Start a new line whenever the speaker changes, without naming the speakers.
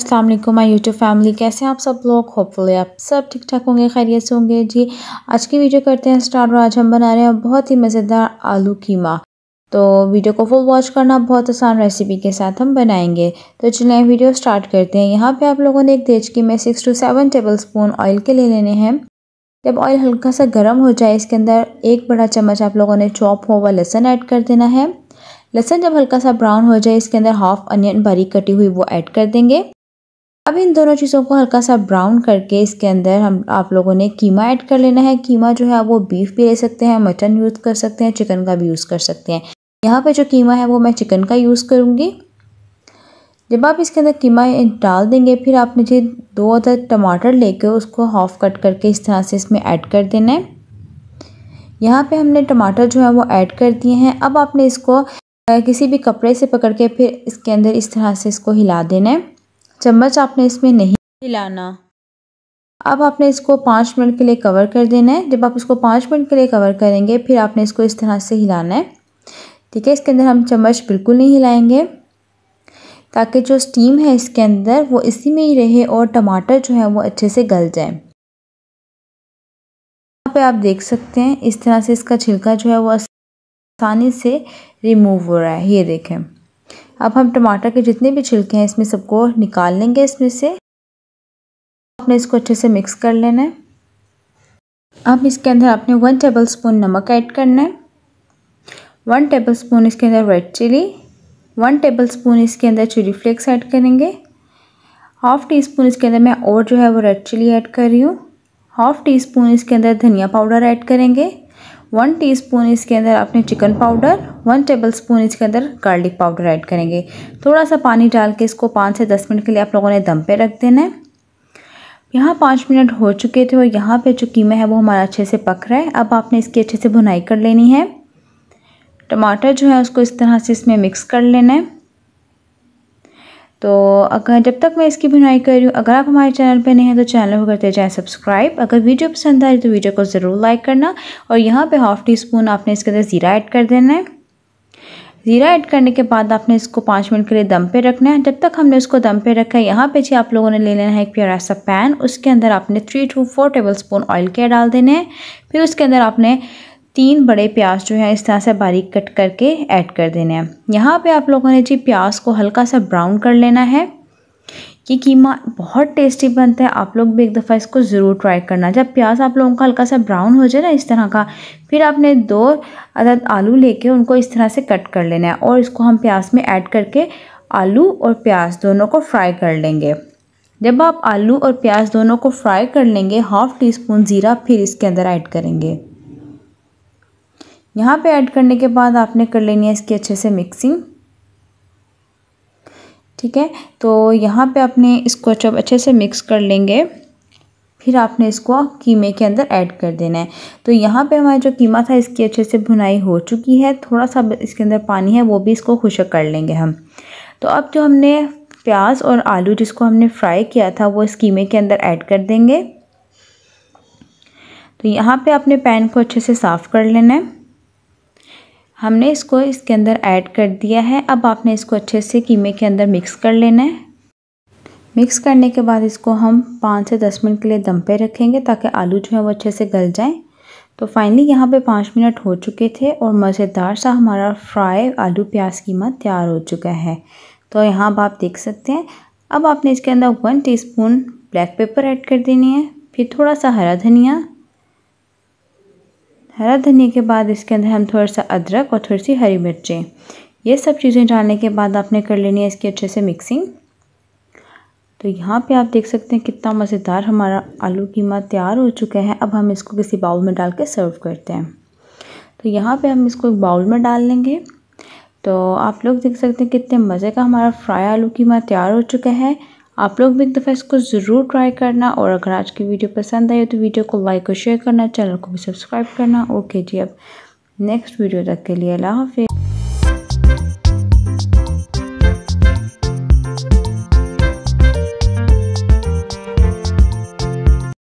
Aslam my YouTube family कैसे हैं आप सब लोग होपफुली आप सब ठीक ठाक होंगे खैरियत से होंगे जी आज की वीडियो करते हैं स्टार्ट और आज हम बना रहे हैं बहुत ही मज़ेदार आलू कीमा तो वीडियो को फुल वॉच करना बहुत आसान रेसिपी के साथ हम बनाएंगे तो चलिए वीडियो स्टार्ट करते हैं यहाँ पे आप लोगों ने एक की मैं six two seven tablespoon oil के ले लेने हैं जब ऑयल हल्का सा गर्म हो जाए इसके अंदर एक बड़ा चम्मच आप लोगों ने चॉप हुआ लहसन ऐड कर देना है लहसन जब हल्का सा ब्राउन हो जाए इसके अंदर हाफ अनियन बारीक कटी हुई वो ऐड कर देंगे अब इन दोनों चीज़ों को हल्का सा ब्राउन करके इसके अंदर हम आप लोगों ने कीमा ऐड कर लेना है कीमा जो है वो बीफ भी ले सकते हैं मटन यूज़ कर सकते हैं चिकन का भी यूज़ कर सकते हैं यहाँ पे जो कीमा है वो मैं चिकन का यूज़ करूँगी जब आप इसके अंदर कीमा डाल देंगे फिर आप मुझे दो अदर टमाटर लेकर उसको हाफ कट करके इस तरह से इसमें ऐड कर देना है यहाँ पे हमने टमाटर जो है वो ऐड कर दिए हैं अब आपने इसको किसी भी कपड़े से पकड़ के फिर इसके अंदर इस तरह से इसको हिला देना है चम्मच आपने इसमें नहीं हिलाना अब आपने इसको पाँच मिनट के लिए कवर कर देना है जब आप इसको पाँच मिनट के लिए कवर करेंगे फिर आपने इसको इस तरह से हिलाना है ठीक है इसके अंदर हम चम्मच बिल्कुल नहीं हिलाएंगे ताकि जो स्टीम है इसके अंदर वो इसी में ही रहे और टमाटर जो है वो अच्छे से गल जाए यहाँ पे आप देख सकते हैं इस तरह से इसका छिलका जो है वो आसानी से रिमूव हो रहा है ये देखें अब हम टमाटर के जितने भी छिलके हैं इसमें सबको निकाल लेंगे इसमें से आपने इसको अच्छे से मिक्स कर लेना है अब इसके अंदर आपने वन टेबल स्पून नमक ऐड करना है वन टेबल स्पून इसके अंदर red chilli one tablespoon इसके अंदर चिली फ्लेक्स ऐड करेंगे हाफ़ टी स्पून इसके अंदर मैं और जो है वो रेड चिली ऐड कर रही हूँ हाफ़ टी स्पून इसके अंदर धनिया पाउडर ऐड करेंगे वन टीस्पून इसके अंदर आपने चिकन पाउडर वन टेबलस्पून इसके अंदर गार्लिक पाउडर ऐड करेंगे थोड़ा सा पानी डाल के इसको पाँच से दस मिनट के लिए आप लोगों ने दम पे रख देना है यहाँ पाँच मिनट हो चुके थे और यहाँ पे जो कीमा है वो हमारा अच्छे से पक रहा है अब आपने इसकी अच्छे से भुनाई कर लेनी है टमाटर जो है उसको इस तरह से इसमें मिक्स कर लेना है तो अगर जब तक मैं इसकी बुनाई कर रही हूँ अगर आप हमारे चैनल पर नहीं हैं तो चैनल को करते जाएँ सब्सक्राइब अगर वीडियो पसंद आ रही तो वीडियो को ज़रूर लाइक करना और यहाँ पर हाफ़ टी स्पून आपने इसके अंदर ज़ीरा ऐड कर देना है ज़ीरा ऐड करने के बाद आपने इसको पाँच मिनट के लिए दम पे रखना है जब तक हमने उसको दम पे रखा है यहाँ पे जी आप लोगों ने ले लेना है एक प्यारा सा पैन उसके अंदर आपने three two four tablespoon oil के डाल देने हैं फिर उसके अंदर आपने तीन बड़े प्याज जो है इस तरह से बारीक कट करके ऐड कर देने हैं यहाँ पे आप लोगों ने जी प्याज को हल्का सा ब्राउन कर लेना है ये कीमा बहुत टेस्टी बनता है आप लोग भी एक दफ़ा इसको ज़रूर ट्राई करना जब प्याज आप लोगों का हल्का सा ब्राउन हो जाए ना इस तरह का फिर आपने दो अदद आलू लेके उनको इस तरह से कट कर लेना है और इसको हम प्याज में ऐड करके आलू और प्याज दोनों को फ्राई कर लेंगे जब आप आलू और प्याज दोनों को फ्राई कर लेंगे हाफ़ टी स्पून ज़ीरा फिर इसके अंदर ऐड करेंगे यहाँ पे ऐड करने के बाद आपने कर लेनी है इसकी अच्छे से मिक्सिंग ठीक है तो यहाँ पे आपने इसको जब अच्छा- अच्छे से मिक्स कर लेंगे फिर आपने इसको कीमे के अंदर ऐड कर देना है तो यहाँ पे हमारा जो कीमा था इसकी अच्छे से भुनाई हो चुकी है थोड़ा सा इसके अंदर पानी है वो भी इसको खुशक कर लेंगे हम तो अब जो हमने प्याज और आलू जिसको हमने फ्राई किया था वो इस कीमे के अंदर ऐड कर देंगे तो यहाँ पे आपने पैन को अच्छे से साफ़ कर लेना है हमने इसको इसके अंदर ऐड कर दिया है अब आपने इसको अच्छे से कीमे के अंदर मिक्स कर लेना है मिक्स करने के बाद इसको हम पाँच से दस मिनट के लिए दम पे रखेंगे ताकि आलू जो है वो अच्छे से गल जाएं तो फाइनली यहाँ पे पाँच मिनट हो चुके थे और मज़ेदार सा हमारा फ्राई आलू प्याज कीमा तैयार हो चुका है तो यहाँ अब आप देख सकते हैं अब आपने इसके अंदर one tea black pepper add कर देनी है फिर थोड़ा सा हरा धनिया हरा धनिया के बाद इसके अंदर हम थोड़ा सा अदरक और थोड़ी सी हरी मिर्चें ये सब चीज़ें डालने के बाद आपने कर लेनी है इसकी अच्छे से मिक्सिंग तो यहाँ पे आप देख सकते हैं कितना मज़ेदार हमारा आलू कीमा तैयार हो चुका है अब हम इसको किसी बाउल में डाल के सर्व करते हैं तो यहाँ पे हम इसको एक बाउल में डाल लेंगे तो आप लोग देख सकते हैं कितने मज़े का हमारा फ्राई आलू कीमा तैयार हो चुका है आप लोग भी एक दफ़ा इसको ज़रूर ट्राई करना और अगर आज की वीडियो पसंद आई तो वीडियो को लाइक और शेयर करना चैनल को भी सब्सक्राइब करना ओके जी अब नेक्स्ट वीडियो तक के लिए अल्लाह हाफि